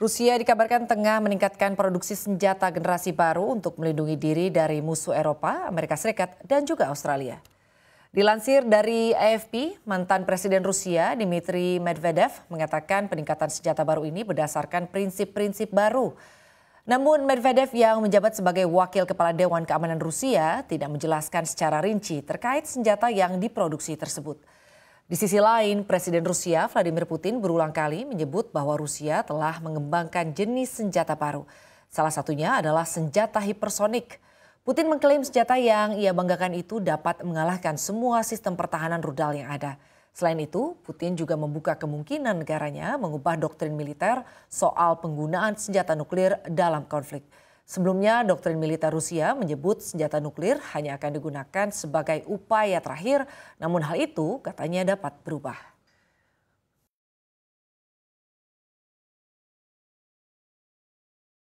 Rusia dikabarkan tengah meningkatkan produksi senjata generasi baru untuk melindungi diri dari musuh Eropa, Amerika Serikat, dan juga Australia. Dilansir dari AFP, mantan Presiden Rusia Dmitry Medvedev mengatakan peningkatan senjata baru ini berdasarkan prinsip-prinsip baru. Namun Medvedev yang menjabat sebagai wakil kepala Dewan Keamanan Rusia tidak menjelaskan secara rinci terkait senjata yang diproduksi tersebut. Di sisi lain, Presiden Rusia Vladimir Putin berulang kali menyebut bahwa Rusia telah mengembangkan jenis senjata baru. Salah satunya adalah senjata hipersonik. Putin mengklaim senjata yang ia banggakan itu dapat mengalahkan semua sistem pertahanan rudal yang ada. Selain itu, Putin juga membuka kemungkinan negaranya mengubah doktrin militer soal penggunaan senjata nuklir dalam konflik. Sebelumnya, doktrin militer Rusia menyebut senjata nuklir hanya akan digunakan sebagai upaya terakhir, namun hal itu katanya dapat berubah.